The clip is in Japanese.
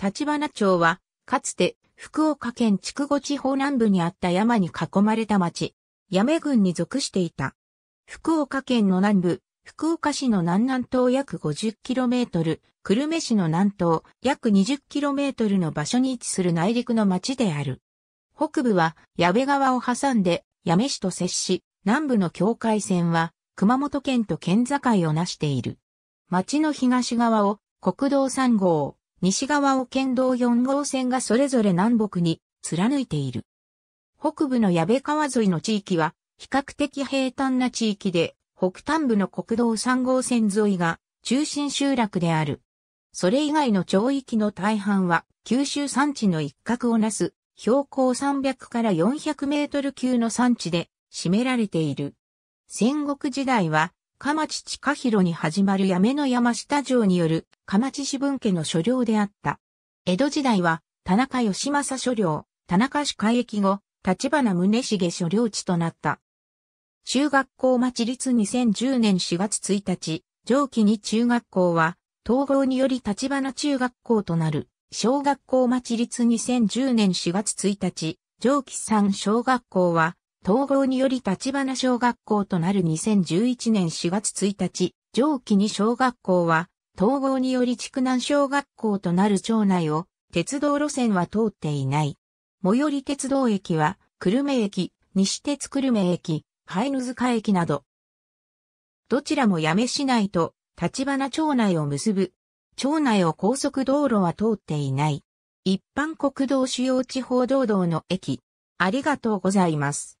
立花町は、かつて、福岡県筑後地方南部にあった山に囲まれた町、八女郡に属していた。福岡県の南部、福岡市の南南東約 50km、久留米市の南東約 20km の場所に位置する内陸の町である。北部は矢部川を挟んで八女市と接し、南部の境界線は熊本県と県境をなしている。町の東側を国道3号、西側を県道4号線がそれぞれ南北に貫いている。北部の矢部川沿いの地域は比較的平坦な地域で、北端部の国道3号線沿いが中心集落である。それ以外の町域の大半は九州山地の一角をなす標高300から400メートル級の山地で占められている。戦国時代は、河町地下広に始まるの山下城による鎌地主文家の所領であった。江戸時代は、田中義政所領、田中市海駅後、立花宗茂所領地となった。中学校町立2010年4月1日、上記に中学校は、統合により立花中学校となる、小学校町立2010年4月1日、上記3小学校は、統合により立花小学校となる2011年4月1日、上記2小学校は、統合により築南小学校となる町内を鉄道路線は通っていない。最寄り鉄道駅は、久留米駅、西鉄久留米駅、イヌ塚駅など。どちらも八女市内と立花町内を結ぶ。町内を高速道路は通っていない。一般国道主要地方道道の駅。ありがとうございます。